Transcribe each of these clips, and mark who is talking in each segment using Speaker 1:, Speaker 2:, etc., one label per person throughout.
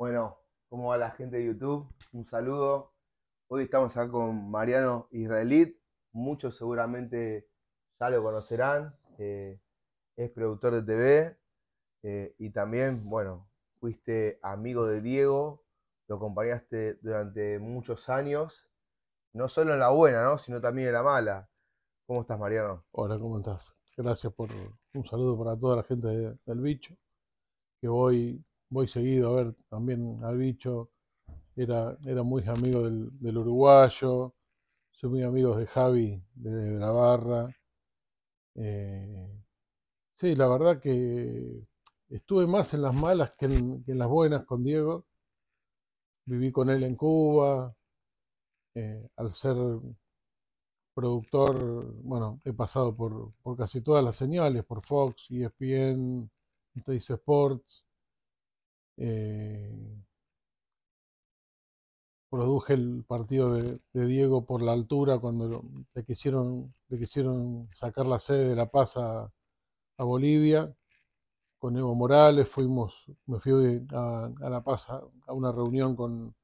Speaker 1: Bueno, ¿cómo va la gente de YouTube? Un saludo. Hoy estamos acá con Mariano Israelit. Muchos seguramente ya lo conocerán. es productor de TV eh, y también, bueno, fuiste amigo de Diego. Lo acompañaste durante muchos años. No solo en la buena, ¿no? Sino también en la mala. ¿Cómo estás, Mariano? Hola, ¿cómo estás? Gracias por
Speaker 2: un saludo para toda la gente del bicho, que hoy voy seguido a ver también al bicho. Era, era muy amigo del, uruguayo, soy muy amigo de Javi, de, Navarra. barra. Eh, sí, la verdad que estuve más en las malas que en, las buenas con Diego. Viví con él en Cuba. Eh, al ser productor, bueno, he pasado por, por casi todas las señales, por Fox, ESPN, Trace Sports, eh, produje el partido de, Diego por la altura cuando le, quisieron, quisieron sacar la sede de La Paz a, Bolivia. Con Evo Morales fuimos, me fui a, La Paz a, una reunión con,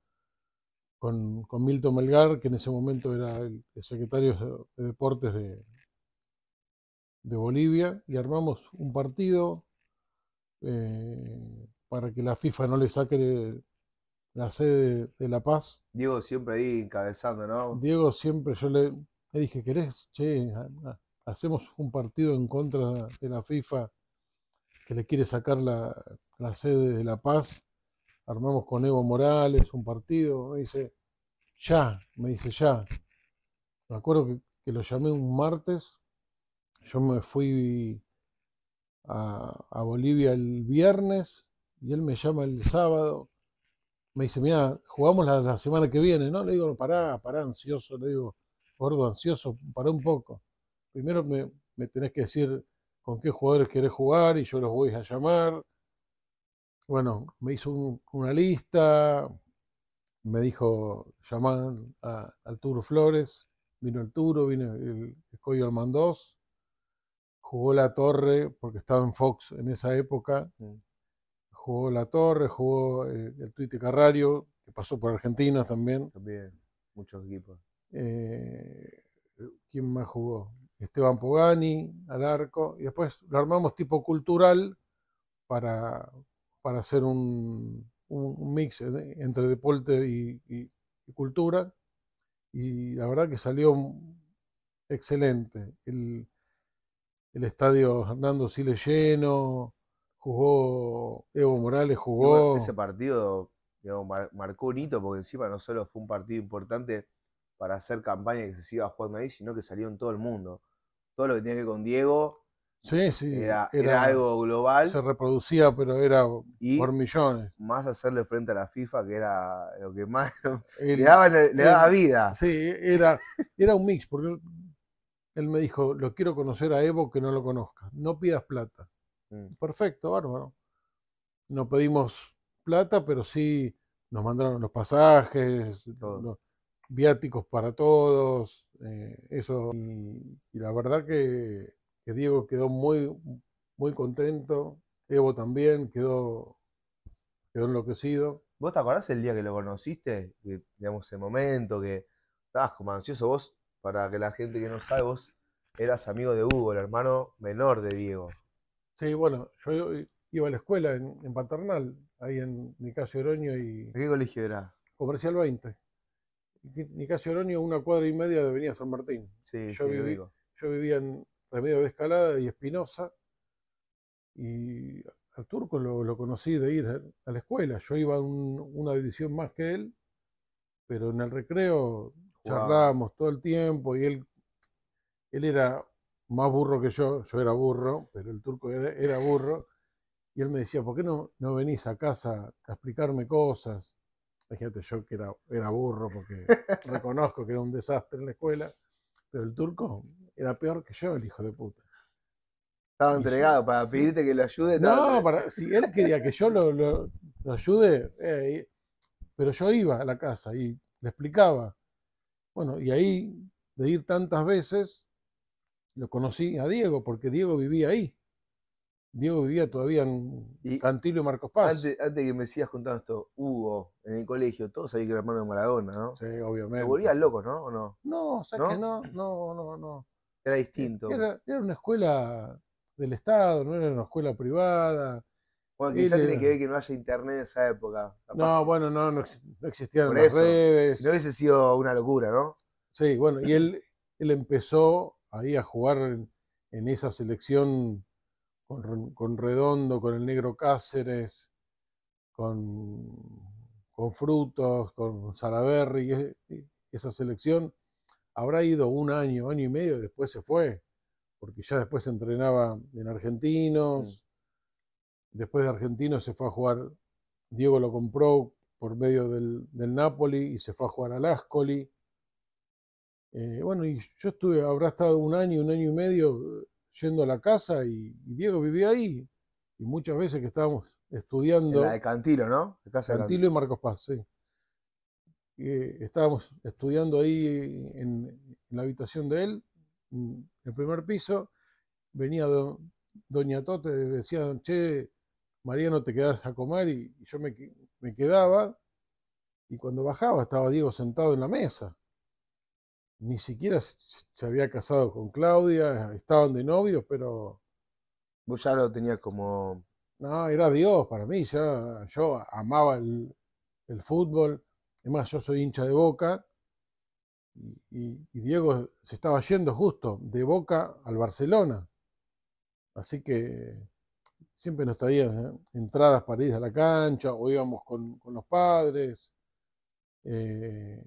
Speaker 2: con, Milton Melgar, que en ese momento era el, secretario de, Deportes de, de Bolivia, y armamos un partido. Eh, para que la FIFA no le saque la sede de La Paz.
Speaker 1: Diego siempre ahí encabezando, ¿no?
Speaker 2: Diego siempre, yo le, dije, ¿querés? Che, hacemos un partido en contra de la FIFA que le quiere sacar la, sede de La Paz. Armamos con Evo Morales un partido. Me dice, ya, me dice, ya. Me acuerdo que, lo llamé un martes. Yo me fui a, a Bolivia el viernes y él me llama el sábado, me dice, mira, jugamos la, semana que viene, ¿no? Le digo, pará, pará, ansioso, le digo, gordo, ansioso, pará un poco. Primero me, tenés que decir con qué jugadores querés jugar y yo los voy a llamar. Bueno, me hizo una lista, me dijo, llaman al Arturo Flores, vino el vino el Escoyo Almandós, jugó la torre porque estaba en Fox en esa época, jugó La Torre, jugó eh, el Tuite Carrario, que pasó por Argentina también.
Speaker 1: También, muchos equipos.
Speaker 2: Eh, ¿Quién más jugó? Esteban Pogani, al arco. Y después lo armamos tipo cultural para, hacer un, mix entre deporte y, cultura. Y la verdad que salió excelente. El, el estadio Hernando Siles lleno, jugó Evo Morales, jugó... Ese
Speaker 1: partido marcó un hito porque encima no solo fue un partido importante para hacer campaña que se siga jugando ahí, sino que salió en todo el mundo. Todo lo que tenía que ver con Diego
Speaker 2: sí, sí, era, algo global. Se reproducía, pero era por millones.
Speaker 1: Más hacerle frente a la FIFA, que era lo que más le, daba, daba, vida.
Speaker 2: Sí, era, era un mix, porque él me dijo, lo quiero conocer a Evo que no lo conozca, no pidas plata. Mm. Perfecto, bárbaro. No pedimos plata, pero sí nos mandaron los pasajes, los viáticos para todos, eh, eso. Y, la verdad que, Diego quedó muy, muy contento, Evo también quedó, quedó
Speaker 1: enloquecido. ¿Vos te acordás el día que lo conociste? digamos, ese momento que estabas como ansioso vos, para que la gente que no sabe, vos eras amigo de Hugo, el hermano menor de Diego.
Speaker 2: Sí, bueno, yo iba a la escuela en, Paternal, ahí en Nicasio Oroño y... ¿Qué
Speaker 1: colegio era?
Speaker 2: Comercial 20. Nicasio Oroño, una cuadra y media de Avenida San Martín. Sí, yo, sí, yo vivía en Remedio de Escalada y Espinosa. Y al turco lo, conocí de ir a la escuela. Yo iba a una división más que él, pero en el recreo
Speaker 1: charlábamos
Speaker 2: todo el tiempo y él, él era más burro que yo, yo era burro, pero el turco era, burro, y él me decía, ¿por qué no, no venís a casa a explicarme cosas? Fíjate, yo que era, era burro porque reconozco que era un desastre en la escuela, pero el turco era peor que yo, el hijo de puta. Estaba entregado para pedirte
Speaker 1: que lo ayude. No, para, si él quería
Speaker 2: que yo lo, ayude, eh, pero yo iba a la casa y le explicaba. Bueno, y ahí de ir tantas veces, lo conocí a Diego, porque Diego vivía ahí. Diego vivía todavía en y y Marcos Paz.
Speaker 1: Antes, que me sigas contando esto, Hugo, en el colegio, todos sabían que era hermano de Maradona, ¿no? Sí, obviamente. Te volvías loco, ¿no? no?
Speaker 2: No, o sea ¿No? que no,
Speaker 1: no, no, no. Era eh, distinto. Era,
Speaker 2: una escuela del Estado, no era una escuela privada.
Speaker 1: Bueno, quizás tiene que ver que no haya internet en esa época.
Speaker 2: No, bueno, no, no, existían las redes. no hubiese sido una locura, ¿no? Sí, bueno, y él, él empezó ahí a jugar en, esa selección con, Redondo, con el negro Cáceres, con, Frutos, con Salaberry, esa selección, habrá ido un año, año y medio, y después se fue, porque ya después se entrenaba en Argentinos, mm. después de Argentinos se fue a jugar, Diego lo compró por medio del, del Napoli y se fue a jugar al Ascoli eh, bueno, y yo estuve, habrá estado un año, un año y medio eh, yendo a la casa y, Diego vivía ahí. Y muchas veces que estábamos estudiando. la de
Speaker 1: Cantilo, ¿no? Cantilo
Speaker 2: y Marcos Paz, sí. Eh, estábamos estudiando ahí en, la habitación de él, en el primer piso. Venía Doña Tote, decía, che, María, ¿no te quedas a comer. Y, yo me, me quedaba. Y cuando bajaba estaba Diego sentado en la mesa ni siquiera se había casado con Claudia, estaban de novios, pero...
Speaker 1: Vos ya lo tenías como...
Speaker 2: No, era Dios para mí, ya yo amaba el, fútbol, además yo soy hincha de Boca, y, Diego se estaba yendo justo de Boca al Barcelona, así que siempre nos traían ¿eh? entradas para ir a la cancha, o íbamos con, con los padres. Eh,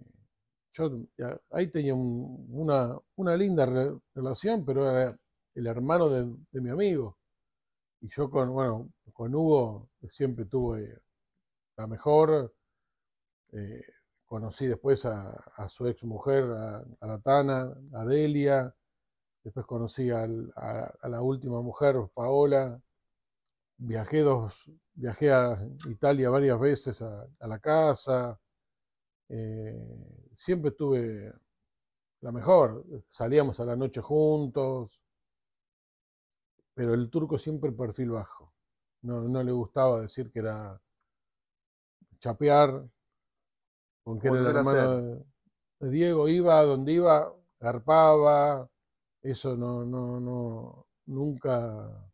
Speaker 2: yo ahí tenía una, linda relación, pero era el hermano de, mi amigo. Y yo con, bueno, con Hugo siempre tuve eh, la mejor. Eh, conocí después a, su ex mujer, a, la Tana, a Delia. Después conocí a, la última mujer, Paola. Viajé, dos, viajé a Italia varias veces a, la casa. Eh, siempre estuve la mejor. Salíamos a la noche juntos, pero el turco siempre perfil bajo. No, no le gustaba decir que era chapear, con que era el hermano Diego. Iba a donde iba, garpaba, eso no, no, no, nunca,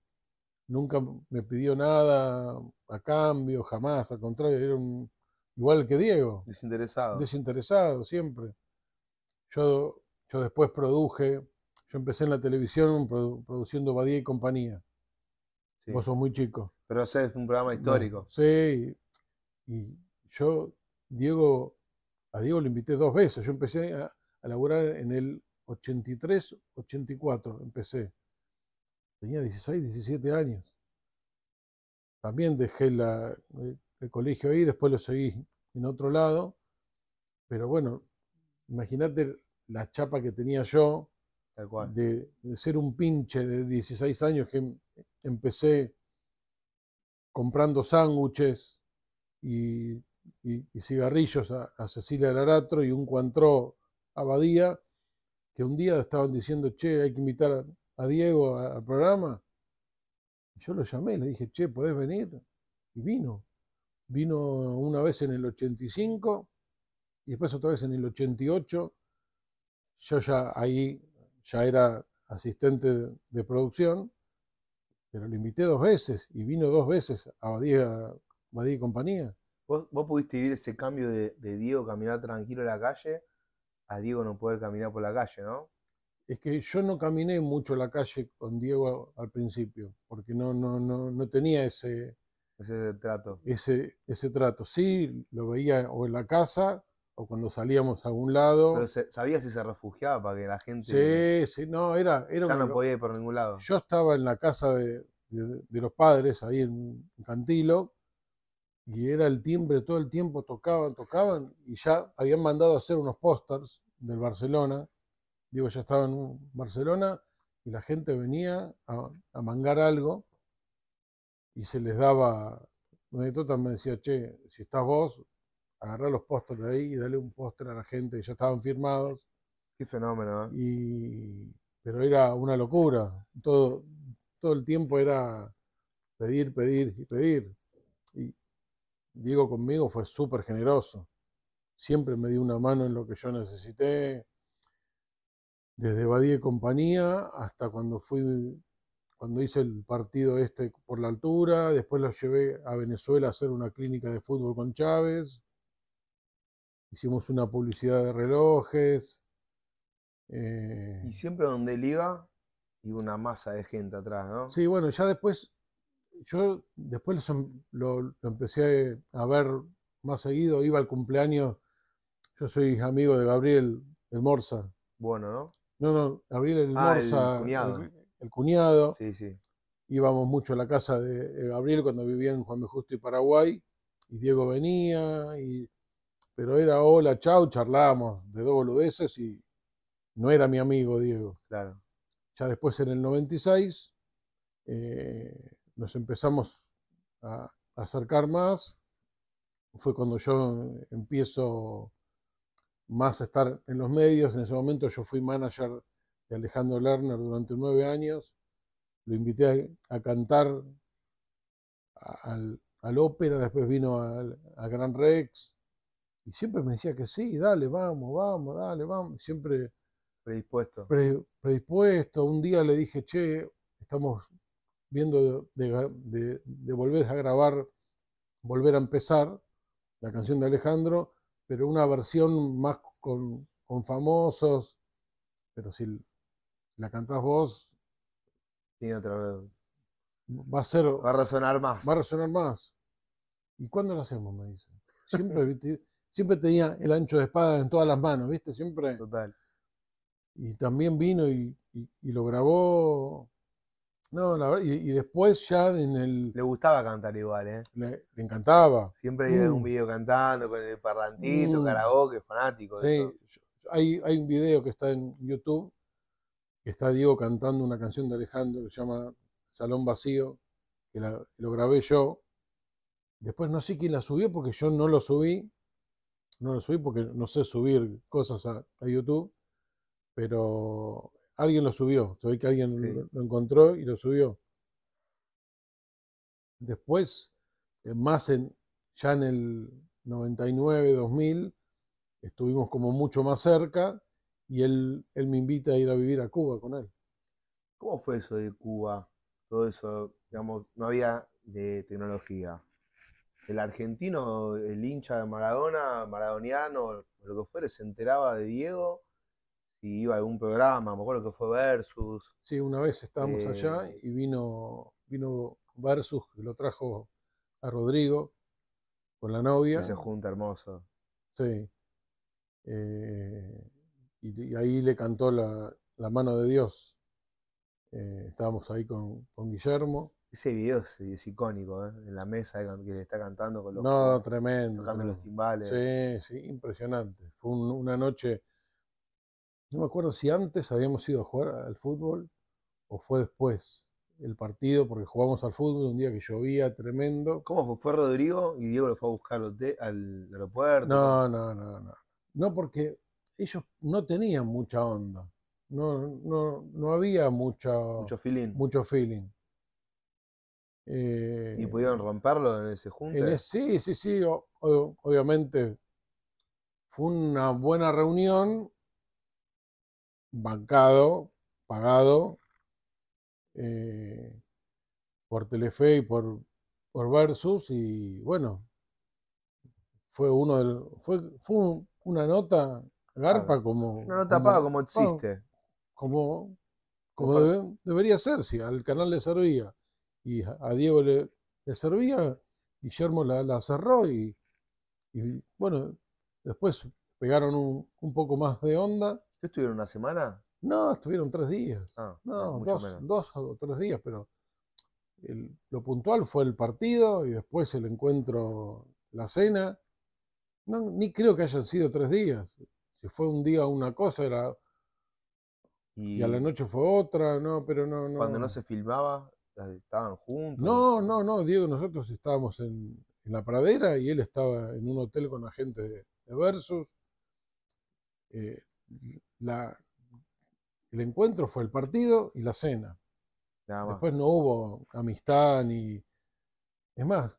Speaker 2: nunca me pidió nada a cambio, jamás, al contrario, era un igual que Diego.
Speaker 1: Desinteresado.
Speaker 2: Desinteresado, siempre. Yo, yo después produje, yo empecé en la televisión produciendo Badía y compañía. Sí. Vos sos muy chico.
Speaker 1: Pero ese es un programa histórico.
Speaker 2: sí, y yo, Diego, a Diego lo invité dos veces. Yo empecé a, a laburar en el 83, 84, empecé. Tenía 16, 17 años. También dejé la, eh, el colegio ahí, después lo seguí en otro lado. Pero bueno, imagínate la chapa que tenía yo De, ser un pinche de 16 años que em, empecé comprando sándwiches y, cigarrillos a, Cecilia Laratro y un cuantró Abadía que un día estaban diciendo, che, hay que invitar a, Diego al programa. Y yo lo llamé, le dije, che, ¿podés venir? Y vino. Vino una vez en el 85 y después otra vez en el 88. Yo ya ahí ya era asistente de, producción, pero lo invité dos veces y vino dos veces a Badía, y compañía.
Speaker 1: ¿Vos, pudiste vivir ese cambio de, de Diego caminar tranquilo en la calle a Diego no poder caminar por la calle, ¿no? es que yo no
Speaker 2: caminé mucho la calle con Diego al principio, porque no, no, no, no tenía ese, ese trato. Ese, ese trato, sí, lo veía o en la casa o cuando salíamos a algún lado. Pero
Speaker 1: sabía si se refugiaba para que la gente. Sí, sí, no, era. era ya no podía ir por ningún lado.
Speaker 2: Yo estaba en la casa de, los padres, ahí en, Cantilo, y era el timbre todo el tiempo, tocaban, tocaban, y ya habían mandado a hacer unos pósters del Barcelona. Digo, ya estaba en Barcelona y la gente venía a, a mangar algo y se les daba, Benedetto me decía, che, si estás vos, agarrá los pósteres de ahí y dale un póster a la gente, que ya estaban firmados. Qué fenómeno, ¿eh? pero era una locura, todo, todo el tiempo era pedir, pedir y pedir. Y Diego conmigo fue súper generoso, siempre me dio una mano en lo que yo necesité desde Badía y compañía hasta cuando fui cuando hice el partido este por la altura, después lo llevé a Venezuela a hacer una clínica de fútbol con Chávez, hicimos una publicidad de relojes.
Speaker 1: Y eh, siempre donde él iba, iba una masa de gente atrás, ¿no?
Speaker 2: Sí, bueno, ya después, yo después em, lo, empecé a ver más seguido, iba al cumpleaños, yo soy amigo de Gabriel, el Morsa. Bueno, ¿no? No, no, Gabriel el ah, cuñado. Íbamos mucho a la casa de Gabriel cuando vivía en Juan Justo y Paraguay, y Diego venía, pero era hola, chau, charlábamos de dos boludeces y no era mi amigo Diego. Ya después en el 96 eh, nos empezamos a acercar más. Fue cuando yo empiezo más a estar en los medios. En ese momento yo fui manager de Alejandro Lerner durante nueve años. Lo invité a, cantar al, ópera, después vino a Gran Rex. Y siempre me decía que sí, dale, vamos, vamos, dale, vamos. Siempre
Speaker 1: predispuesto.
Speaker 2: predispuesto. Un día le dije, che, estamos viendo de, volver a grabar, volver a empezar la canción de Alejandro, pero una versión más con, con famosos, pero si la cantás vos.
Speaker 1: Sí, otra vez.
Speaker 2: Va a ser. Va a resonar más. Va a resonar más. ¿Y cuándo lo hacemos? Me dice. Siempre, siempre tenía el ancho de espada en todas las manos, ¿viste? Siempre. Total. Y también vino y, lo grabó. No, la verdad, y, después ya en el. Le gustaba cantar igual, ¿eh? Le, encantaba. Siempre hay un mm. video cantando
Speaker 1: con el parlantito, que mm. es fanático. Sí,
Speaker 2: Hay, hay un video que está en YouTube está Diego cantando una canción de Alejandro que se llama Salón Vacío, que lo grabé yo. Después no sé quién la subió porque yo no lo subí. No lo subí porque no sé subir cosas a, YouTube, pero alguien lo subió. ve que alguien lo, encontró y lo subió. Después, eh, más en, ya en el 99, 2000, estuvimos como mucho más cerca y él, me invita a ir a vivir a Cuba con él.
Speaker 1: ¿Cómo fue eso de Cuba? Todo eso, digamos, no había de tecnología. El argentino, el hincha de Maradona, maradoniano, lo que fuere, se enteraba de Diego si iba a algún programa, me acuerdo que fue Versus. Sí, una vez estábamos eh, allá
Speaker 2: y vino, vino Versus, lo trajo a Rodrigo con la novia. se junta hermoso. Sí. Eh, y, ahí le cantó la, mano de Dios. Eh, estábamos ahí con, Guillermo.
Speaker 1: Ese video es, icónico, ¿eh? en la mesa eh, que le está cantando con los, no, tremendo, tocando los timbales.
Speaker 2: Sí, sí, impresionante. Fue una noche, no me acuerdo si antes habíamos ido a jugar al fútbol o fue después el partido, porque jugamos al fútbol un día que llovía tremendo. ¿Cómo fue? ¿Fue
Speaker 1: Rodrigo y Diego lo fue a buscar al, al aeropuerto? No,
Speaker 2: no, no, no. No, porque ellos no tenían mucha onda. No, había mucho feeling. Mucho feeling. Eh, ¿Y pudieron
Speaker 1: romperlo en ese junte? sí,
Speaker 2: sí, sí. obviamente fue una buena reunión, bancado, pagado eh, por Telefe y por, por Versus. Y bueno, fue uno del, fue, fue una nota Garpa ah. como. no
Speaker 1: lo tapaba, como existe.
Speaker 2: Como, como debería ser, si al canal le servía y a Diego le, servía, Guillermo la, cerró y, bueno, después pegaron un, poco más de onda. ¿Qué estuvieron una semana? No, estuvieron tres días. Ah, no, dos, o tres días, pero lo puntual fue el partido y después el encuentro, la cena. ni creo que hayan sido tres días fue un día una cosa, era... Y, a la noche fue otra, no, pero no, no. Cuando no se
Speaker 1: filmaba, estaban juntos.
Speaker 2: No, no, no, Diego, nosotros estábamos en, la pradera y él estaba en un hotel con eh, la gente de, Versus. el encuentro fue el partido y la cena. Después no hubo amistad ni. Es más,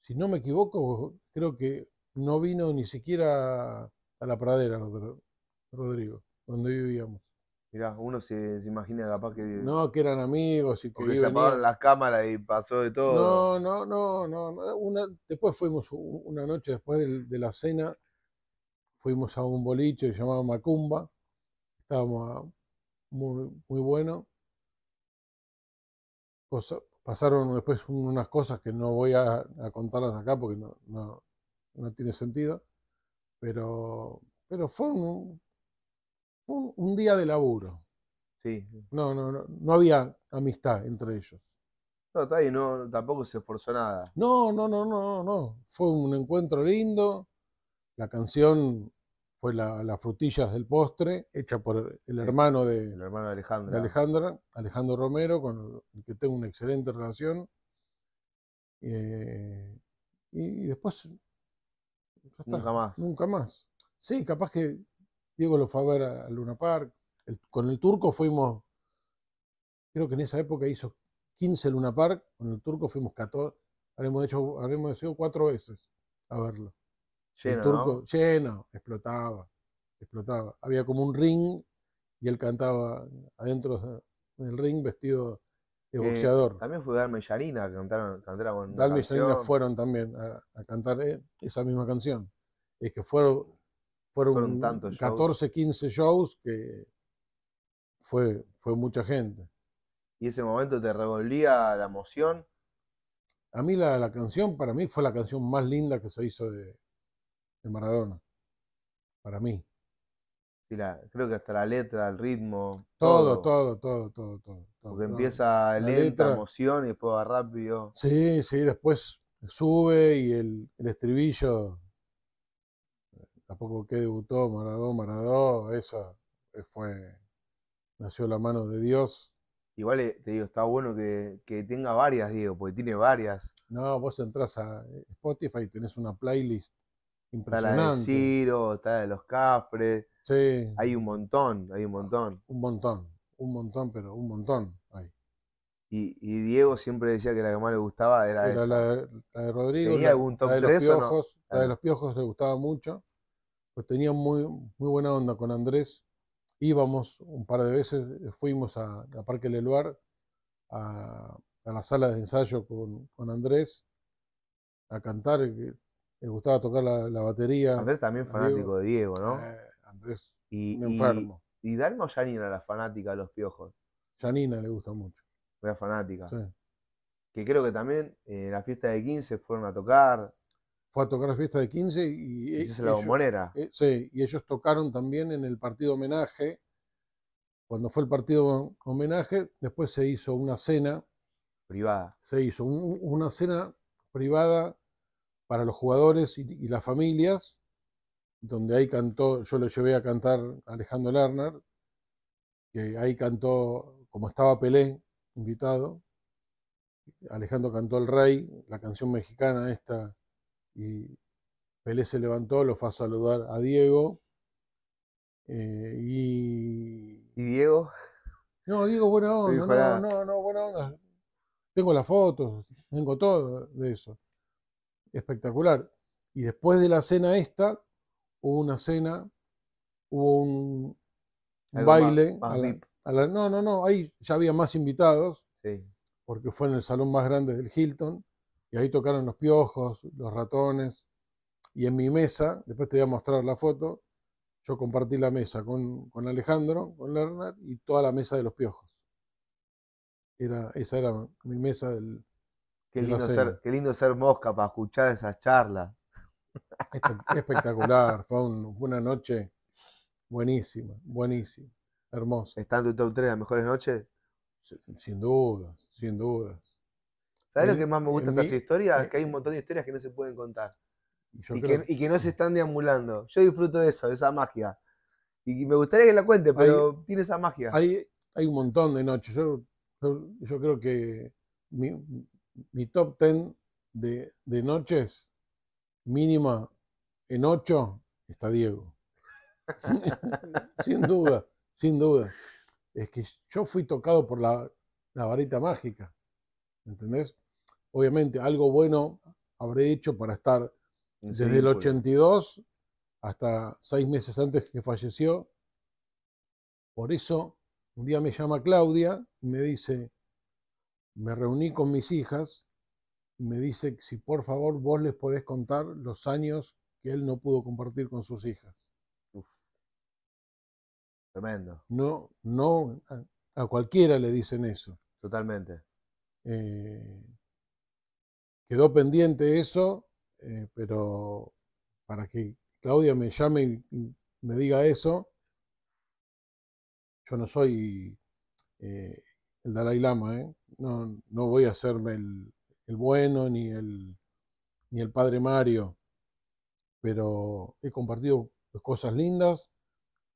Speaker 2: si no me equivoco, creo que no vino ni siquiera a la pradera, Rodrigo, donde vivíamos.
Speaker 1: Mirá, uno se, se, imagina capaz que. No, que eran amigos y que. que se las cámaras y pasó de todo.
Speaker 2: No, no, no, no. después fuimos, una noche después de, la cena, fuimos a un boliche llamado Macumba. Estábamos muy, muy bueno. pasaron después unas cosas que no voy a, contarlas acá porque no, no tiene sentido. Pero, pero fue un, día de laburo. Sí. No, no, no, no había amistad entre ellos.
Speaker 1: No, no, tampoco se esforzó nada.
Speaker 2: No, no, no, no, no. Fue un encuentro lindo. La canción fue Las frutillas del postre, hecha por el hermano de, el
Speaker 1: hermano Alejandra.
Speaker 2: Alejandra, Alejandro Romero, con el que tengo una excelente relación. Eh, y, después Nunca más. Nunca más. Sí, capaz que Diego lo fue a ver a, Luna Park. con el turco fuimos, creo que en esa época hizo 15 Luna Park, con el turco fuimos 14, habremos hecho, habremos cuatro veces a verlo.
Speaker 1: Lleno, turco,
Speaker 2: lleno, explotaba, explotaba. Había como un ring y él cantaba adentro del ring vestido eh, eh, boxeador.
Speaker 1: también fue Dalma y que cantaron, cantaron y
Speaker 2: fueron también a, cantar eh, esa misma canción. Es que fueron, fueron, 14, 15 shows que fue, fue mucha gente.
Speaker 1: ¿Y ese momento te revolvía la emoción?
Speaker 2: A mí la, canción, para mí, fue la canción más linda que se hizo de, de Maradona. Para mí.
Speaker 1: Sí, creo que hasta la letra, el ritmo. Todo, todo, todo, todo, todo. todo, Porque empieza lenta emoción y después va rápido.
Speaker 2: Sí, sí, después sube y el, el estribillo. Tampoco que debutó Maradó,
Speaker 1: Maradó, eso eh, fue.
Speaker 2: Nació la mano de Dios.
Speaker 1: Igual eh, te digo, está bueno que, que, tenga varias, Diego, porque tiene varias.
Speaker 2: No, vos entras a eh, Spotify y tenés una playlist
Speaker 1: impresionante. Está la de Ciro, está la de los Cafres, Sí. Hay un montón, hay un montón. Un montón, un montón, pero un montón hay. Y, Diego siempre decía que la que más le gustaba era, esa. La, la, de Rodrigo. ¿Tenía la, de los piojos, La de ah.
Speaker 2: los piojos le gustaba mucho. Pues tenía muy, muy buena onda con Andrés. Íbamos un par de veces, eh, fuimos a, Parque Leluar, a, a la sala de ensayo con, Andrés, a cantar. Le gustaba tocar la, batería. Andrés también fanático de Diego, ¿no? Eh,
Speaker 1: es y, me enfermo. Y, y Dalma o Janina, la fanática de los piojos. Janina le gusta mucho. Una fanática. Que creo que también en eh, la fiesta de 15 fueron a tocar.
Speaker 2: Fue a tocar la fiesta de 15 eh, y. la eh, y ellos tocaron también en el
Speaker 1: partido homenaje.
Speaker 2: Cuando fue el partido homenaje, después se hizo una cena. Privada. Se hizo una cena privada para los jugadores y las familias donde ahí cantó, yo lo llevé a cantar Alejandro Lerner, que ahí cantó, como estaba Pelé invitado, Alejandro cantó El Rey, la canción mexicana esta, y Pelé se levantó, lo fue a saludar a Diego. Eh, y... Diego? No, Diego, buena onda, no, no, no, buena onda. Tengo las fotos, tengo todo de eso. Espectacular. Y después de la cena esta, hubo una cena, hubo un baile. no, no, no, ahí ya había más invitados, porque fue en el salón más grande del Hilton, y ahí tocaron los piojos, los ratones, y en mi mesa, después te voy a mostrar la foto, yo compartí la mesa con, Alejandro, con Lerner, y toda la mesa de los piojos. Era, esa era mi mesa del...
Speaker 1: Qué, lindo, ser, qué lindo ser mosca para escuchar esas charlas.
Speaker 2: Espectacular, fue, una noche buenísima, buenísima,
Speaker 1: hermosa. ¿Estando en top 3 las mejores noches? Sin duda sin duda. ¿Sabes lo que más me gusta de estas historias? Eh que hay un montón de historias que no se pueden contar. Y que, no se están deambulando. Yo disfruto de eso, de esa magia. Y me gustaría que la cuente, pero tiene esa magia. Hay,
Speaker 2: un montón de noches. Yo, creo que mi, top 10 de noches mínima en ocho, está Diego. sin duda, sin duda. Es que yo fui tocado por la, varita mágica, ¿entendés? Obviamente algo bueno habré hecho para estar desde el 82 hasta seis meses antes que falleció. Por eso un día me llama Claudia y me dice, me reuní con mis hijas me dice si por favor vos les podés contar los años que él no pudo compartir con sus hijas. Tremendo. No, no, a, cualquiera le dicen eso.
Speaker 1: Totalmente.
Speaker 2: Eh, quedó pendiente eso, eh, pero para que Claudia me llame y me diga eso, yo no soy eh, el Dalai Lama, no, no voy a hacerme el, el bueno ni el, ni el padre Mario, pero he compartido cosas lindas,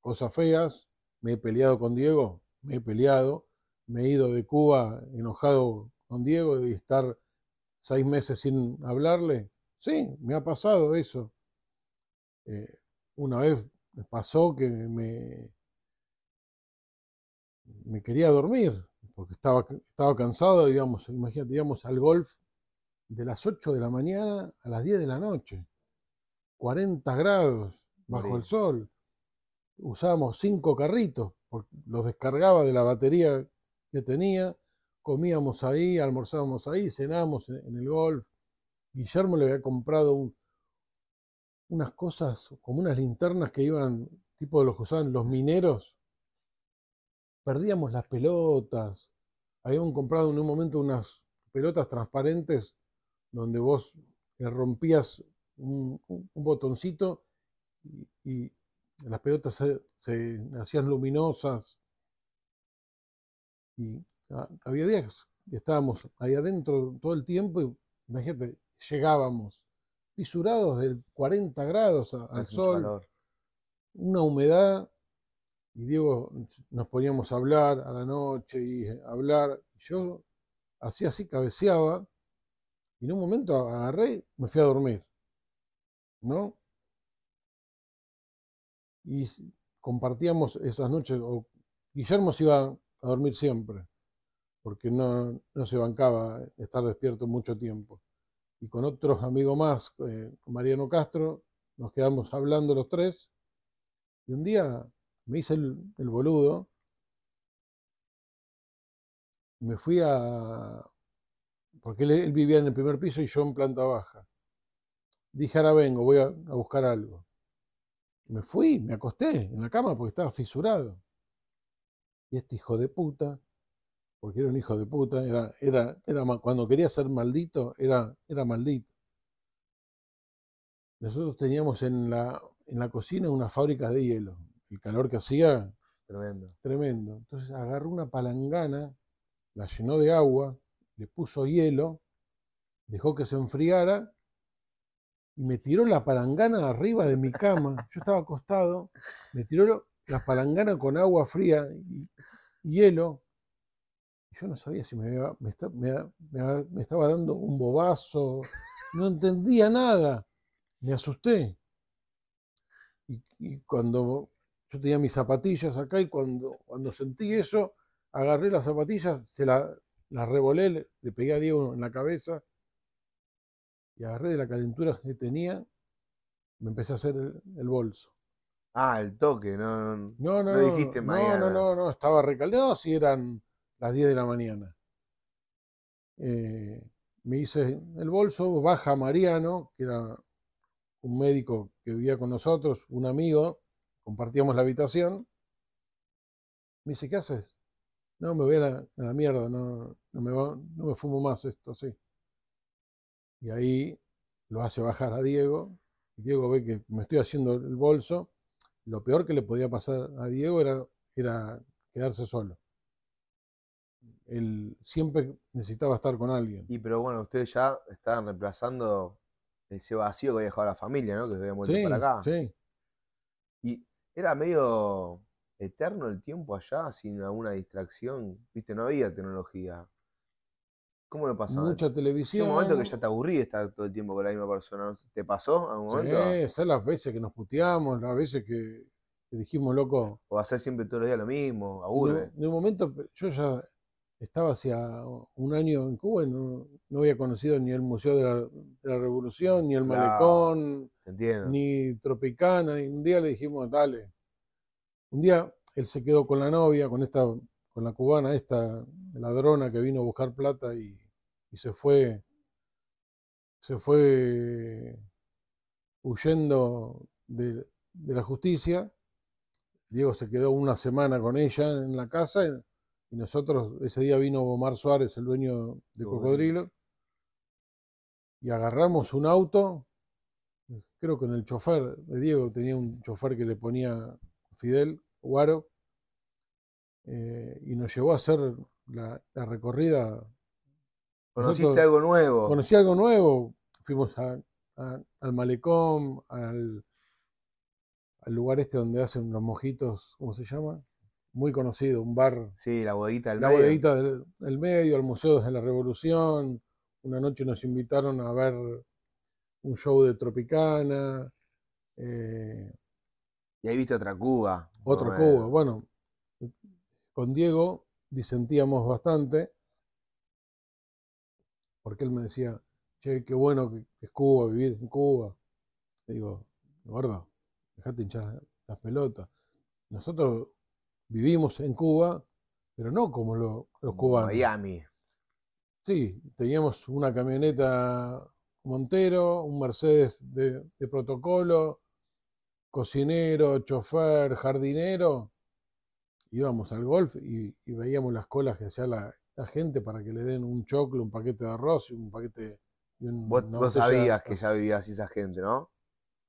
Speaker 2: cosas feas, me he peleado con Diego, me he peleado, me he ido de Cuba enojado con Diego y estar seis meses sin hablarle. Sí, me ha pasado eso. Eh, una vez me pasó que me, me quería dormir porque estaba, estaba cansado, digamos, íbamos al golf de las 8 de la mañana a las 10 de la noche, 40 grados bajo el sol, usábamos cinco carritos, los descargaba de la batería que tenía, comíamos ahí, almorzábamos ahí, cenábamos en, el golf. Guillermo le había comprado unas cosas, como unas linternas que iban, tipo de los que usaban los mineros. Perdíamos las pelotas, habíamos comprado en un momento unas pelotas transparentes donde vos le rompías un, botoncito y, las pelotas se, hacían luminosas. Y había días que estábamos ahí adentro todo el tiempo y imagínate, llegábamos fisurados del 40 grados al sol, una humedad y Diego nos poníamos a hablar a la noche y eh, hablar. Yo así, así, cabeceaba, y en un momento agarré, me fui a dormir, ¿no? Y compartíamos esas noches, Guillermo se iba a dormir siempre, porque no, se bancaba eh, estar despierto mucho tiempo. Y con otros amigos más, eh, con Mariano Castro, nos quedamos hablando los tres, y un día me hice el, boludo, me fui a... porque él, vivía en el primer piso y yo en planta baja. Dije, ahora vengo, voy a, buscar algo. Me fui, me acosté en la cama porque estaba fisurado. Y este hijo de puta porque era un hijo de puta, era, era, era, cuando quería ser maldito, era, era maldito. Nosotros teníamos en la, en la cocina una fábrica de hielo el calor que hacía. Tremendo. Tremendo. Entonces agarró una palangana, la llenó de agua, le puso hielo, dejó que se enfriara y me tiró la palangana arriba de mi cama. Yo estaba acostado, me tiró la palangana con agua fría y hielo. Yo no sabía si me, me, estaba dando un bobazo, no entendía nada, me asusté. y cuando yo tenía mis zapatillas acá y cuando, cuando sentí eso, agarré las zapatillas, se la, las revolé, le, pegué a Diego en la cabeza y agarré de la calentura que tenía, me empecé a hacer el, bolso. Ah, el toque, no, no, no, dijiste no, mañana. No, no, no, estaba recalentado, si eran las 10 de la mañana. Eh, me hice el bolso, baja Mariano, que era un médico que vivía con nosotros, un amigo, compartíamos la habitación. Me dice, ¿qué haces? No, me voy a la, mierda, no, no, me fumo más esto, sí. Y ahí lo hace bajar a Diego. Y Diego ve que me estoy haciendo el bolso. Lo peor que le podía pasar a Diego era, era quedarse solo. Él siempre necesitaba estar con alguien.
Speaker 1: Y pero bueno, ustedes ya estaban reemplazando ese vacío que había dejado la familia, ¿no? Que se había vuelto para acá. Sí. Y era medio eterno el tiempo allá, sin alguna distracción. Viste, no había tecnología. ¿Cómo lo pasaba? Mucha
Speaker 2: televisión. un momento que ya
Speaker 1: te aburrí estar todo el tiempo con la misma persona. ¿Te pasó a momento?
Speaker 2: Sí, las veces que nos puteamos, las veces que, dijimos, loco.
Speaker 1: O hacer siempre todos los días lo mismo, aburre.
Speaker 2: En un momento, yo ya estaba hacía un año en Cuba y no, había conocido ni el Museo de la, Revolución, ni el Malecón, ni Tropicana. Y un día le dijimos, dale. Un día él se quedó con la novia, con esta, con la cubana, esta ladrona que vino a buscar plata y, se fue, se fue huyendo de, de la justicia. Diego se quedó una semana con ella en la casa y nosotros, ese día vino Omar Suárez, el dueño de Cocodrilo, y agarramos un auto, creo que en el chofer de eh, Diego, tenía un chofer que le ponía Fidel Guaro, eh, y nos llevó a hacer la, recorrida.
Speaker 1: ¿Conociste algo nuevo? Conocí
Speaker 2: algo nuevo, fuimos al malecón, al, al lugar este donde hacen los mojitos, ¿cómo se llama? muy
Speaker 1: conocido, un bar. Sí, la bodeguita del medio. La bodeguita
Speaker 2: del, medio, el Museo desde la Revolución. Una noche nos invitaron a ver un show de Tropicana.
Speaker 1: Eh, y ahí viste otra Cuba. Otra Cuba,
Speaker 2: bueno. Con Diego disentíamos bastante, porque él me decía, che, qué bueno que es Cuba, vivir en Cuba. Le digo, gordo, dejate hinchar las pelotas. Nosotros vivimos en Cuba, pero no como los cubanos. Miami. Sí, teníamos una camioneta Montero, un Mercedes de, protocolo, cocinero, chofer, jardinero. Íbamos al golf y, veíamos las colas que hacía la, gente para que le den un choclo, un paquete de arroz
Speaker 1: y un paquete. de
Speaker 2: un, vos, vos sabías
Speaker 1: que ya vivías esa gente, ¿no?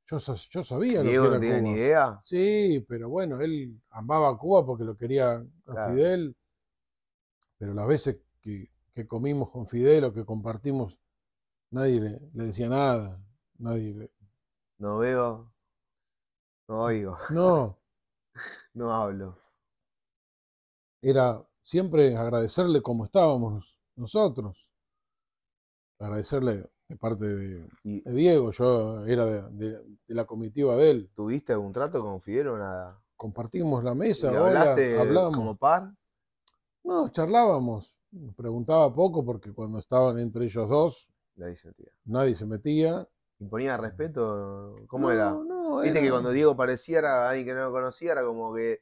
Speaker 2: Yo, sabía lo que no tiene ni idea. Sí, pero bueno, él amaba a Cuba porque lo quería a Fidel. Pero las veces que, comimos con Fidel o que compartimos, nadie le, decía nada. Nadie le...
Speaker 1: No veo,
Speaker 2: no oigo. No. no hablo. Era siempre agradecerle como estábamos nosotros. Agradecerle de parte de, Diego, yo era de, la
Speaker 1: comitiva de él. ¿Tuviste algún trato con Fidel? nada?
Speaker 2: Compartimos la mesa, hablaste como par? No, charlábamos. Preguntaba poco porque cuando estaban entre ellos dos,
Speaker 1: nadie
Speaker 2: se metía. Nadie
Speaker 1: ¿Imponía respeto? ¿Cómo era? Viste que cuando Diego pareciera era alguien que no lo conocía, era como que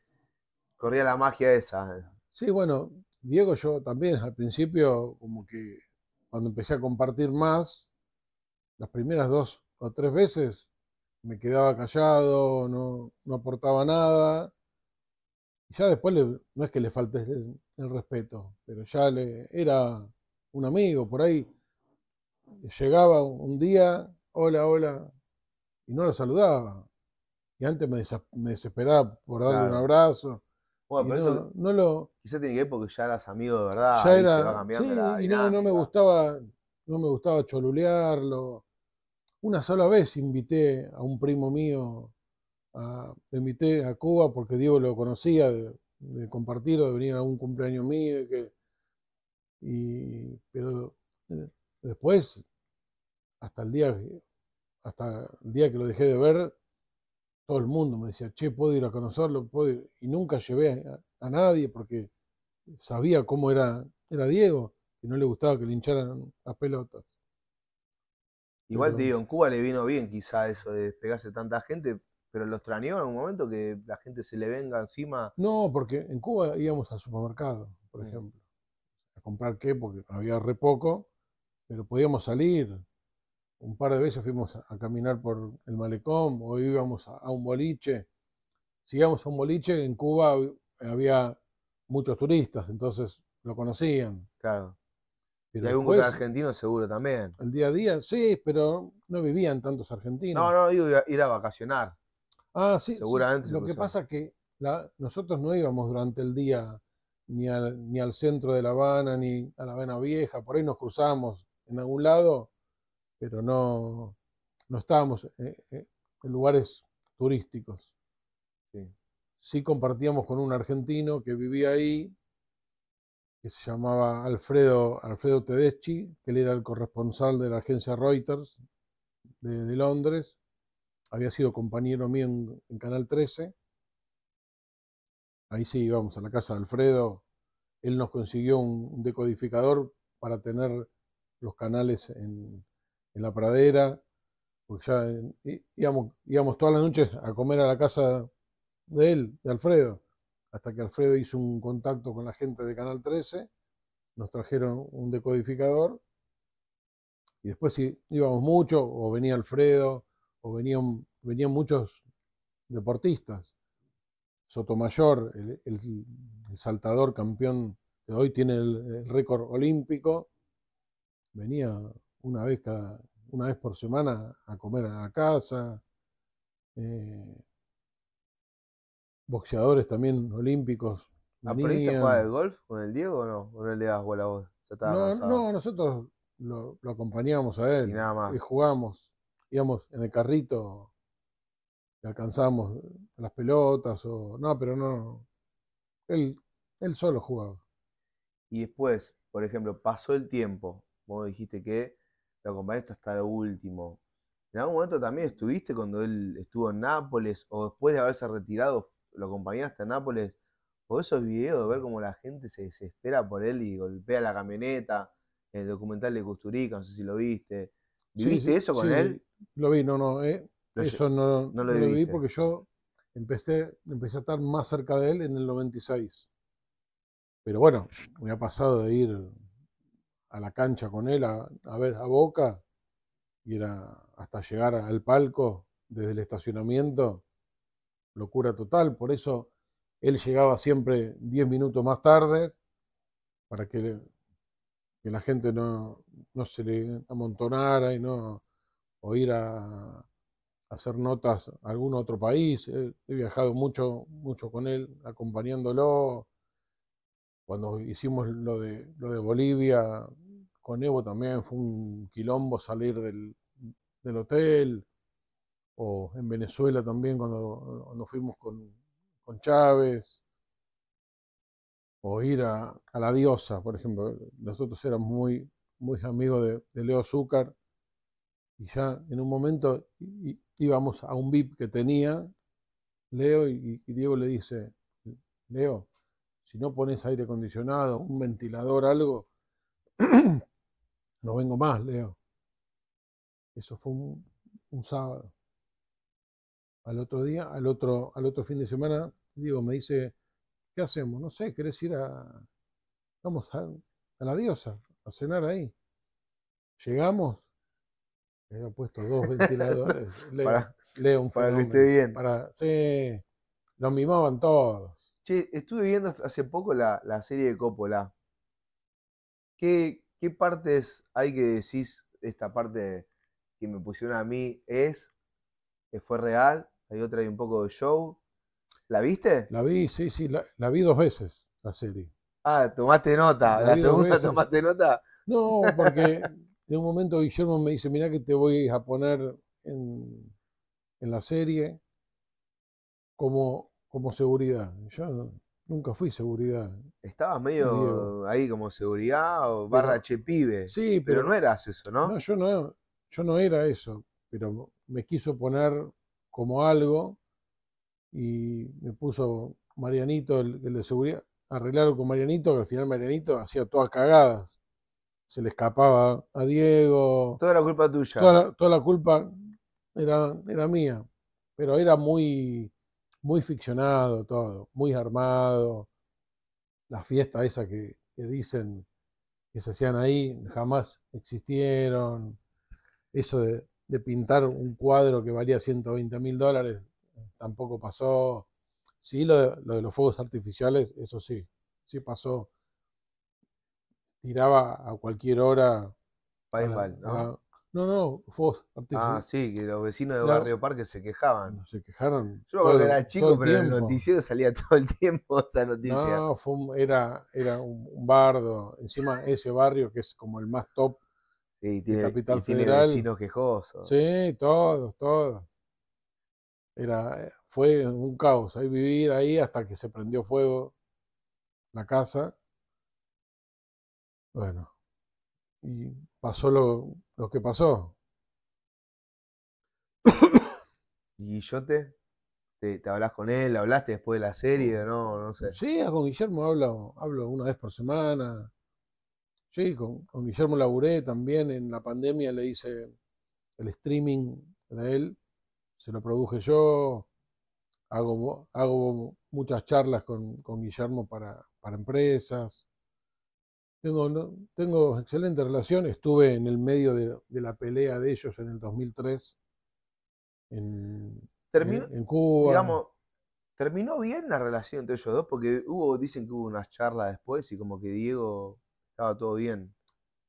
Speaker 1: corría la magia esa.
Speaker 2: Sí, bueno, Diego, yo también al principio, como que cuando empecé a compartir más, las primeras dos o tres veces me quedaba callado, no, no aportaba nada. Y ya después no es que le falte el, respeto, pero ya le, era un amigo por ahí. Llegaba un día, hola, hola, y no lo saludaba. Y antes me, desesperaba por darle un abrazo. Bueno, pero
Speaker 1: no, eso lo. Quizá tiene que porque ya eras amigo de verdad. Ya era. sí, y no, no me
Speaker 2: gustaba, no me gustaba cholulearlo. Una sola vez invité a un primo mío, a, invité a Cuba porque Diego lo conocía, de, compartirlo, de venir a un cumpleaños mío. Y pero después, hasta el, día, hasta el día que lo dejé de ver, todo el mundo me decía, che, puedo ir a conocerlo, Y nunca llevé a, nadie porque sabía cómo era, era Diego y no le gustaba que le hincharan las pelotas.
Speaker 1: Igual te digo, en Cuba le vino bien quizá eso de despegarse tanta gente, pero lo extrañó en un momento que la gente se le venga encima.
Speaker 2: No, porque en Cuba íbamos al supermercado, por mm. ejemplo, a comprar qué, porque había re poco, pero podíamos salir. Un par de veces fuimos a, caminar por el malecón o íbamos a, a un boliche. Si íbamos a un boliche, en Cuba había muchos turistas, entonces lo conocían.
Speaker 1: Claro y algún argentino seguro también.
Speaker 2: El día a día, sí, pero no vivían tantos argentinos. No, no,
Speaker 1: a ir a vacacionar.
Speaker 2: Ah, sí. Seguramente. Lo que pasa es que nosotros no íbamos durante el día ni al, centro de La Habana, ni a La Habana Vieja, por ahí nos cruzamos en algún lado, pero no, no estábamos eh, eh, en lugares turísticos. Sí. sí compartíamos con un argentino que vivía ahí que se llamaba Alfredo, Alfredo Tedeschi, que él era el corresponsal de la agencia Reuters de, Londres, había sido compañero mío en, Canal 13. Ahí sí íbamos a la casa de Alfredo, él nos consiguió un, decodificador para tener los canales en, la pradera, pues ya eh, íbamos todas las noches a comer a la casa de él, de Alfredo hasta que Alfredo hizo un contacto con la gente de Canal 13, nos trajeron un decodificador y después íbamos mucho, o venía Alfredo, o venían, venían muchos deportistas. Sotomayor, el, saltador campeón que hoy tiene el, récord olímpico, venía una vez cada, una vez por semana a comer a la casa. Eh, boxeadores también olímpicos. ¿Aprendiste a jugar al
Speaker 1: golf con el Diego o no? ¿O no le das bola a vos? no,
Speaker 2: nosotros lo, lo, acompañamos a él. Y nada más. Y jugamos. Íbamos en el carrito, y alcanzamos las pelotas o. No, pero no. Él, él solo jugaba.
Speaker 1: Y después, por ejemplo, pasó el tiempo. Vos dijiste que lo acompañaste hasta el último. ¿En algún momento también estuviste cuando él estuvo en Nápoles o después de haberse retirado lo acompañé hasta Nápoles, por esos videos de ver cómo la gente se desespera por él y golpea la camioneta, el documental de Custurica, no sé si lo viste. ¿Viviste eso con él? Lo vi, no, no, eh, eso no, lo, vi porque
Speaker 2: yo empecé, empecé a estar más cerca de él en el 96. Pero bueno, me ha pasado de ir a la cancha con él a, ver a Boca y era hasta llegar al palco desde el estacionamiento locura total, por eso él llegaba siempre 10 minutos más tarde para que, la gente no, se le amontonara y no o ir a, hacer notas a algún otro país. He, viajado mucho, mucho con él, acompañándolo. Cuando hicimos lo de, lo de Bolivia, con Evo también fue un quilombo salir del, del hotel o en Venezuela también cuando nos fuimos con, Chávez, o ir a, la diosa, por ejemplo. Nosotros éramos muy, muy amigos de, Leo Azúcar. y ya en un momento íbamos a un VIP que tenía Leo y, Diego le dice, Leo, si no pones aire acondicionado, un ventilador, algo, no vengo más, Leo. Eso fue un sábado al otro día, al otro, al otro fin de semana, Diego me dice, ¿qué hacemos? No sé, ¿querés ir a, vamos a, la diosa, a cenar ahí? Llegamos, le puesto dos ventiladores, leo, un Para que esté
Speaker 1: bien. Para, sí, nos mimaban todos. Che, estuve viendo hace poco la, serie de Coppola. ¿Qué, ¿Qué partes hay que decir esta parte que me pusieron a mí es que eh, fue real, hay otra y un poco de show. ¿La viste? La vi, sí, sí, la,
Speaker 2: vi dos veces la serie.
Speaker 1: Ah, tomaste nota. ¿La, segunda tomaste nota? No, porque
Speaker 2: en un momento Guillermo me dice, mirá que te voy a poner en, la serie como, como seguridad. Yo nunca fui seguridad.
Speaker 1: Estabas medio ahí como seguridad o barra pibe. Sí, pero, pero, no eras eso, ¿no? No,
Speaker 2: yo no, yo no era eso, pero me quiso poner como algo y me puso Marianito, el, de seguridad, arreglaron con Marianito, que al final Marianito hacía todas cagadas. Se le escapaba a Diego.
Speaker 1: Toda la culpa tuya.
Speaker 2: Toda la, culpa era, era mía, pero era muy, muy ficcionado todo, muy armado. Las fiestas esas que, que dicen que se hacían ahí jamás existieron. Eso de, de pintar un cuadro que valía 120 mil dólares, tampoco pasó. Sí, lo de, los fuegos artificiales, eso sí, sí
Speaker 1: pasó. Tiraba a cualquier hora. mal, ¿no? no, no, fuegos artificiales. Ah, sí, que los vecinos de Barrio Parque se quejaban. Se quejaron. Yo que era chico, pero el, noticiero salía todo el tiempo esa noticia. No,
Speaker 2: fue era, era un bardo. Encima ese barrio que es como el más top
Speaker 1: Sí, Capital y Federal. Tiene
Speaker 2: Sí, todos, todos. Era, eh, fue un caos. Ahí vivir ahí hasta que se prendió fuego la casa. Bueno, y pasó
Speaker 1: lo, que pasó. ¿Y yo te, te, hablas con él? ¿Hablaste después de la serie? No, no Sí, con Guillermo
Speaker 2: hablo, hablo una vez por semana. Sí, con, Guillermo Laburé también en la pandemia le hice el streaming de él, se lo produje yo, hago, hago muchas charlas con, Guillermo para, para empresas. Tengo, tengo excelente relación, estuve en el medio de, la pelea de ellos en el 2003 en, Terminó, Cuba. Digamos,
Speaker 1: terminó bien la relación entre ellos dos porque hubo, dicen que hubo unas charlas después y como que Diego estaba todo bien.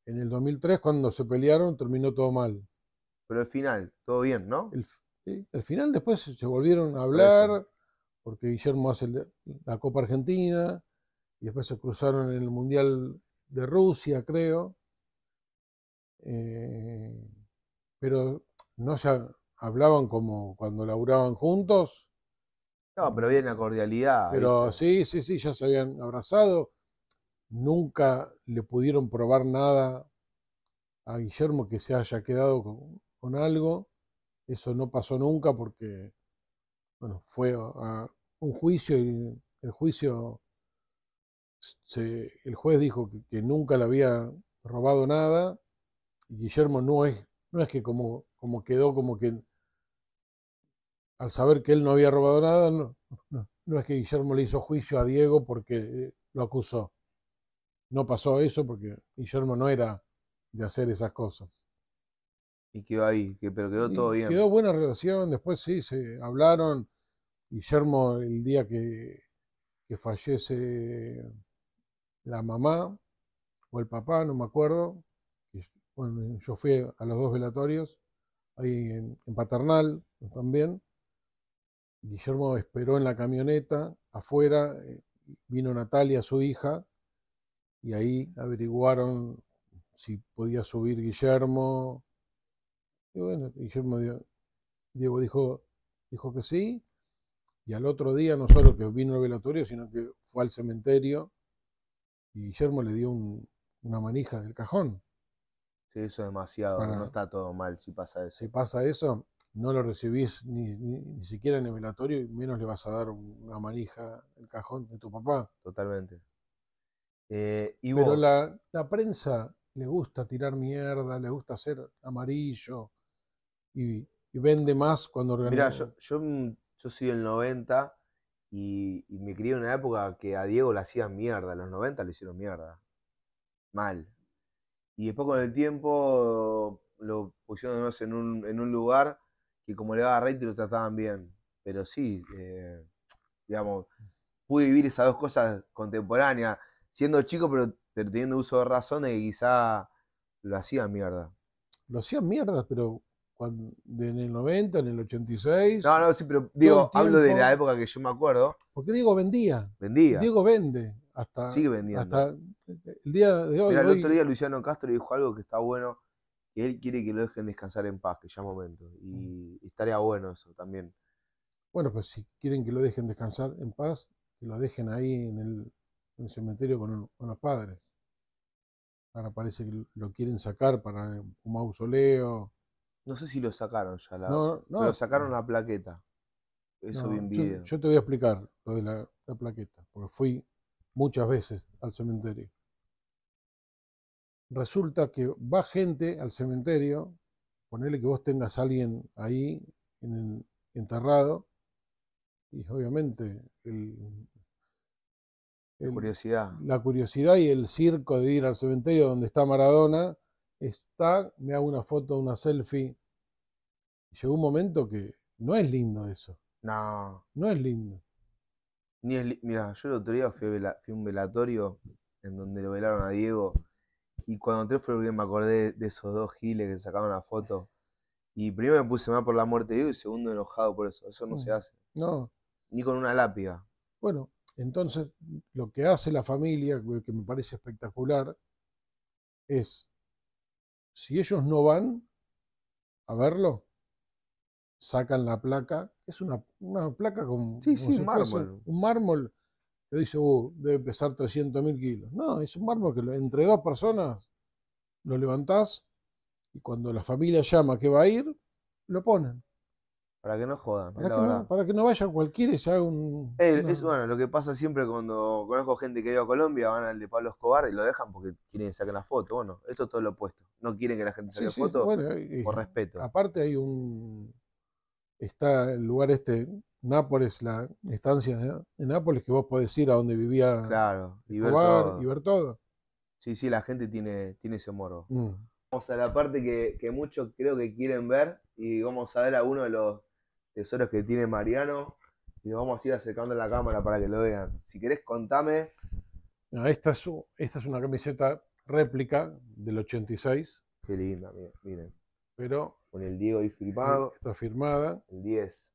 Speaker 1: En el 2003, cuando se
Speaker 2: pelearon, terminó todo mal.
Speaker 1: Pero el final, todo bien, ¿no? El,
Speaker 2: final después se volvieron a hablar, porque Guillermo hace la Copa Argentina, y después se cruzaron en el Mundial de Rusia, creo. Eh, pero no se hablaban como cuando laburaban juntos.
Speaker 1: No, pero había una cordialidad. Pero
Speaker 2: sí, sí, sí, ya se habían abrazado nunca le pudieron probar nada a Guillermo que se haya quedado con, algo. Eso no pasó nunca porque bueno, fue a un juicio y el juicio, el juez dijo que, nunca le había robado nada y Guillermo no es, no es que como, quedó como que al saber que él no había robado nada, no es que Guillermo le hizo juicio a Diego porque eh, lo acusó. No pasó eso porque Guillermo no era de hacer esas cosas.
Speaker 1: Y quedó ahí, que, pero quedó todo bien. Quedó
Speaker 2: buena relación, después sí, se hablaron. Guillermo el día que, fallece la mamá o el papá, no me acuerdo. Bueno, yo fui a los dos velatorios, ahí en Paternal también. Guillermo esperó en la camioneta, afuera, eh, vino Natalia, su hija, y ahí averiguaron si podía subir Guillermo. Y bueno, Guillermo Diego dijo, dijo que sí, y al otro día no solo que vino al velatorio, sino que fue al cementerio y Guillermo le dio un, una manija del cajón.
Speaker 1: Sí, eso es demasiado, no está todo mal si pasa eso. Si pasa
Speaker 2: eso, no lo recibís ni, ni, ni siquiera en el velatorio y menos le vas a dar una manija el cajón de tu papá. Totalmente. Eh, Pero la, prensa le gusta tirar mierda, le gusta hacer amarillo y, vende más cuando organiza. Mira,
Speaker 1: yo, mm, yo, soy del 90 y, me crié en una época que a Diego le hacían mierda, en los 90 le hicieron mierda. Mal. Y después con el tiempo lo pusieron además en un, en un lugar que como le daba y lo trataban bien. Pero sí, eh, digamos, pude vivir esas dos cosas contemporáneas siendo chico, pero, teniendo uso de razones y quizá lo hacía mierda.
Speaker 2: Lo hacían mierda, pero cuando, en el 90, en el 86. No, no, sí, pero digo, hablo de la
Speaker 1: época que yo me acuerdo.
Speaker 2: Porque Diego vendía.
Speaker 1: Vendía. Diego
Speaker 2: vende. Hasta,
Speaker 1: Sigue vendiendo. Hasta el
Speaker 2: día de hoy. el otro
Speaker 1: día Luciano Castro dijo algo que está bueno, que él quiere que lo dejen descansar en paz, que ya momento. Y mm. estaría bueno eso también.
Speaker 2: Bueno, pues si quieren que lo dejen descansar en paz, que lo dejen ahí en el, en el cementerio con, los padres. Ahora parece que lo quieren sacar para un mausoleo.
Speaker 1: No sé si lo sacaron ya, la, no, no, sacaron la plaqueta. Eso bien
Speaker 2: Yo, te voy a explicar lo de la, plaqueta, porque fui muchas veces al cementerio. Resulta que va gente al cementerio, ponele que vos tengas a alguien ahí en enterrado, y obviamente el, curiosidad. la curiosidad y el circo de ir al cementerio donde está Maradona, está, me hago una foto, una selfie. Llegó un momento que no es lindo eso. No. No es lindo.
Speaker 1: Ni Mira, yo el otro día fui a, un velatorio en donde lo velaron a Diego. Y cuando entré fue que me acordé de esos dos giles que sacaban la foto. Y primero me puse mal por la muerte de Diego y segundo enojado por eso. Eso no, no se mm. hace. No. Ni con una lápida.
Speaker 2: Bueno, entonces, lo que hace la familia, que me parece espectacular, es, si ellos no van a verlo, sacan la placa, es una, placa con un mármol que dice, uh, debe pesar 300.000 mil kilos. No, es un mármol que entre dos personas lo levantás y cuando la familia llama que va a ir, lo ponen.
Speaker 1: Para que no jodan.
Speaker 2: Para, que no, vaya cualquiera un. Es
Speaker 1: bueno, lo que pasa siempre cuando conozco gente que ido a Colombia, van al de Pablo Escobar y lo dejan porque quieren que saquen la foto. Bueno, esto es todo lo opuesto. No quieren que la gente saque la foto por respeto.
Speaker 2: Aparte hay un. Está el lugar este, Nápoles, la estancia de, Nápoles, que vos podés ir a donde vivía y ver,
Speaker 1: todo. y Sí, sí, la gente tiene, tiene ese moro mm. Vamos a la parte que, que muchos creo que quieren ver y vamos a ver a uno de los tesoros que tiene Mariano y nos vamos a ir acercando la cámara para que lo vean. Si querés, contame.
Speaker 2: esta, es, una camiseta réplica del 86. Qué linda,
Speaker 1: miren. Pero. Con el Diego ahí firmado. Está firmada. El 10.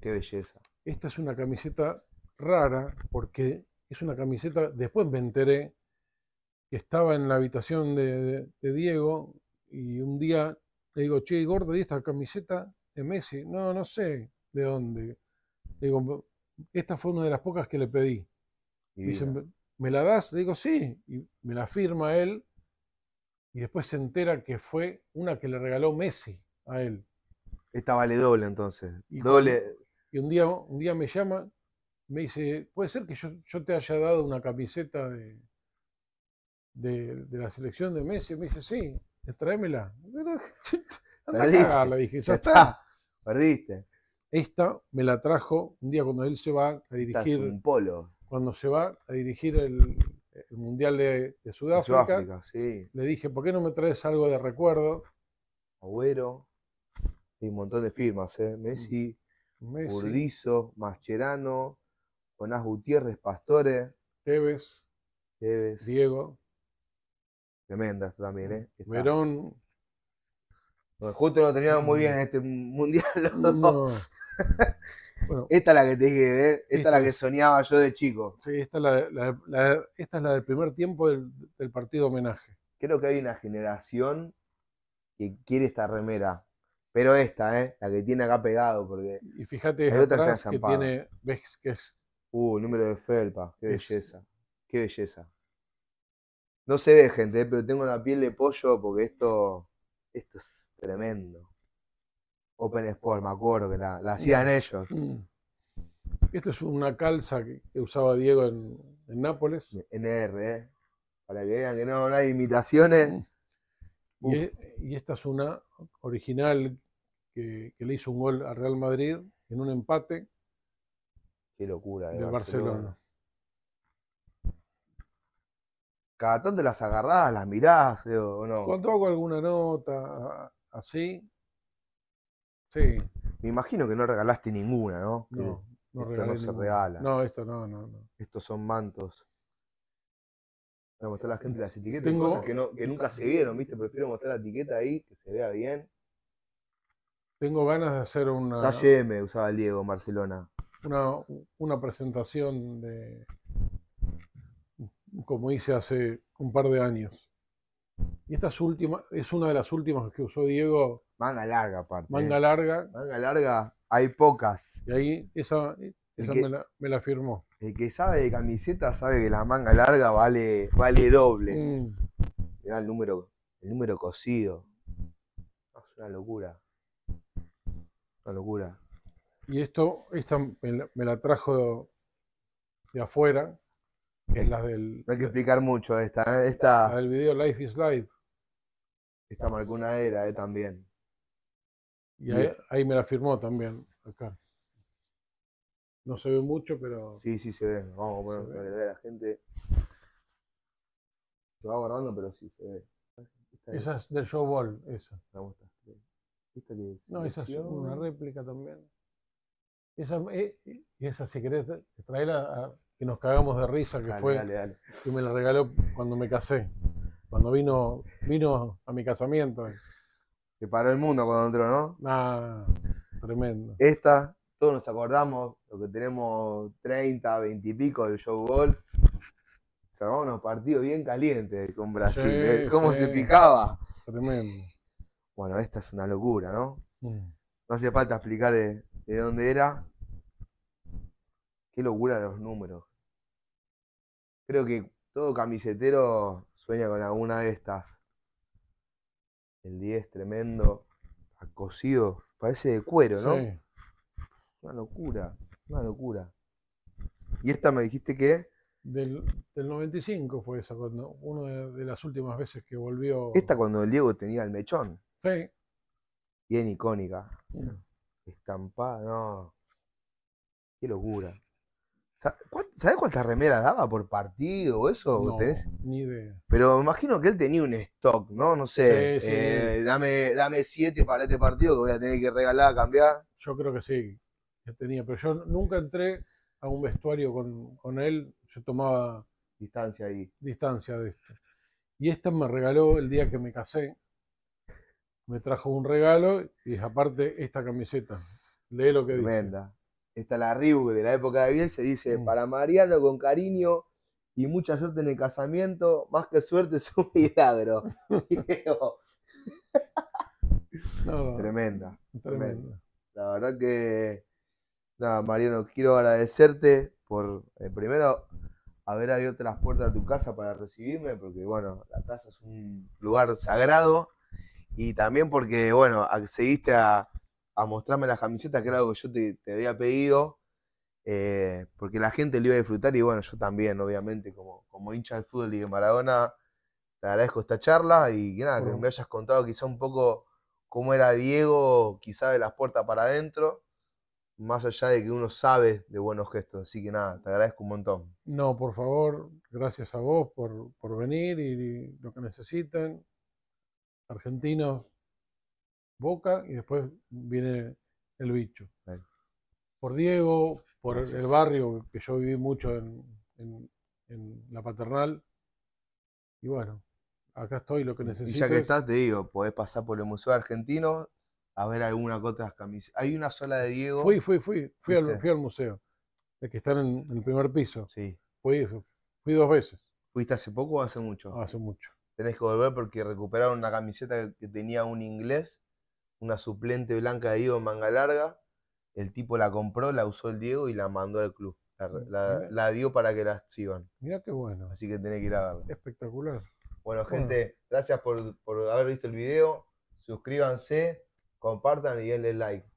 Speaker 1: Qué belleza.
Speaker 2: Esta es una camiseta rara porque es una camiseta. Después me enteré que estaba en la habitación de, de Diego y un día le digo, che, gordo, ¿y esta camiseta? de Messi, no, no sé de dónde. digo, esta fue una de las pocas que le pedí. ¿me la das? Le digo, sí. Y me la firma él. Y después se entera que fue una que le regaló Messi a él.
Speaker 1: Esta vale doble entonces. Y, doble.
Speaker 2: y un, día, un día me llama, me dice, ¿puede ser que yo, te haya dado una camiseta de, de, la selección de Messi? Me dice, sí, tráemela.
Speaker 1: la dije, ya, está. Perdiste.
Speaker 2: Esta me la trajo un día cuando él se va a dirigir. un polo. Cuando se va a dirigir el, Mundial de, Sudáfrica. Sudáfrica sí. Le dije, ¿por qué no me traes algo de
Speaker 1: recuerdo? Agüero. y un montón de firmas, ¿eh? Messi, mm. Messi. Mascherano, Jonás Gutiérrez, Pastore. Tevez. Tevez. Diego. Tremenda también, ¿eh? Verón justo lo teníamos muy bien en mm. este mundial. esta es la que te dije, ¿eh? esta, la que soñaba yo de chico.
Speaker 2: Sí, esta es la, del primer tiempo del, partido homenaje. Creo que hay una
Speaker 1: generación que quiere esta remera, pero esta, ¿eh? la que tiene acá pegado. porque Y fíjate, que, tiene,
Speaker 2: ves es...
Speaker 1: Uh, número de felpa, qué belleza, qué belleza. No se ve gente, ¿eh? pero tengo la piel de pollo porque esto esto es tremendo. Open Sport, me acuerdo que la, mm. hacían ellos. Mm.
Speaker 2: Esta es una calza que, usaba Diego en, Nápoles.
Speaker 1: NR, ¿eh? para que vean que no, hay imitaciones.
Speaker 2: Mm. E, y, esta es una original que, le hizo un gol a Real Madrid
Speaker 1: en un empate. Qué locura. De Barcelona. cada tanto las agarrás, las mirás, eh, o no. Cuando hago alguna nota así, sí. Me imagino que no regalaste ninguna, ¿no? No, no esto no se regala. No, esto no, no, no. Estos son mantos. Voy a mostrar a la gente las etiquetas Tengo... cosas que, nunca se vieron, ¿viste? Prefiero mostrar la etiqueta ahí, que se vea bien. Tengo ganas de hacer una. La M usaba Diego en Barcelona.
Speaker 2: una presentación de, como hice hace un par de años. Y esta es, última, es una de las últimas
Speaker 1: que usó Diego. Manga larga, aparte. ¿eh? Manga larga. Manga larga,
Speaker 2: hay pocas. Y ahí esa, me,
Speaker 1: la, firmó. El que sabe de camiseta sabe que la manga larga vale, vale doble. Mm. el número, el número cosido. Es una locura. Una locura.
Speaker 2: Y esto, esta me la trajo de afuera, no hay que explicar mucho esta. ¿eh? esta la del video Life is Life. Esta marcó una
Speaker 1: era eh, también.
Speaker 2: Y ahí, me la firmó también, acá.
Speaker 1: No se ve mucho, pero. Sí, sí se ve. Vamos a poner la gente. Se va guardando, pero sí se ve. esa
Speaker 2: es del Showball, esa. No, esa es una réplica también. Esa, eh, esa si querés traerla que nos cagamos de risa, que fue dale, dale. que me la regaló cuando me casé, cuando vino, vino a mi casamiento.
Speaker 1: Se paró el mundo cuando entró, ¿no? Ah, tremendo. Esta, todos nos acordamos, lo que tenemos 30, 20 y pico del show golf. Sacamos unos partidos bien caliente con Brasil. ¿eh? ¿Cómo se picaba? Tremendo. Bueno, esta es una locura, ¿no? Mm. No hace falta explicarle de dónde era. Qué locura los números. Creo que todo camisetero sueña con alguna de estas. El 10 tremendo, cosido, parece de cuero, ¿no? Sí. Una locura, una locura. ¿Y esta me dijiste que? Del,
Speaker 2: 95 fue esa, cuando una de, las últimas veces que volvió. Esta
Speaker 1: cuando el Diego tenía el mechón. Sí. Bien icónica. Sí. Estampada, no. Qué locura. sabes cuántas remeras daba por partido o eso? No, ni idea. Pero me imagino que él tenía un stock, ¿no? No sé. Eh, dame, dame siete para este partido que voy a tener que regalar, cambiar. Yo creo que sí,
Speaker 2: tenía. Pero yo nunca entré a un vestuario con, con él. Yo tomaba. Distancia ahí. Distancia de Y esta me regaló el día que me casé me trajo un regalo y aparte esta camiseta. Lee lo que dice. Tremenda.
Speaker 1: Esta es la Riu de la época de bien se dice, mm. para Mariano con cariño y mucha suerte en el casamiento, más que suerte es un milagro. tremenda, tremenda. La verdad que, nada, Mariano, quiero agradecerte por, eh, primero, haber abierto las puertas de tu casa para recibirme, porque bueno, la casa es un lugar sagrado y también porque, bueno, accediste a, mostrarme la camiseta, que era algo que yo te, había pedido, eh, porque la gente lo iba a disfrutar y bueno, yo también, obviamente, como, hincha del fútbol y de Maradona, te agradezco esta charla y que nada, que me hayas contado quizá un poco cómo era Diego, quizá de las puertas para adentro, más allá de que uno sabe de buenos gestos. Así que nada, te agradezco un montón.
Speaker 2: No, por favor, gracias a vos por, venir y, y lo que necesiten argentinos, Boca y después viene el bicho. Por Diego, por el barrio, que yo viví mucho en, la paternal. Y bueno, acá estoy, lo que necesito. Y ya que estás,
Speaker 1: te digo, podés pasar por el Museo Argentino a ver alguna de las camisetas. Hay una sola de Diego. Fui, fui,
Speaker 2: fui. Fui, al, museo, el que está en, en, el primer piso. Sí. Fui, fui dos
Speaker 1: veces. ¿Fuiste hace poco o hace mucho? Hace mucho tenés que volver porque recuperaron una camiseta que tenía un inglés, una suplente blanca de Diego manga larga. El tipo la compró, la usó el Diego y la mandó al club. La, dio para que la sigan.
Speaker 2: Mirá qué bueno.
Speaker 1: Así que tenés que ir a verla. Espectacular. Bueno, gente, gracias por, por haber visto el video. Suscríbanse, compartan y denle like.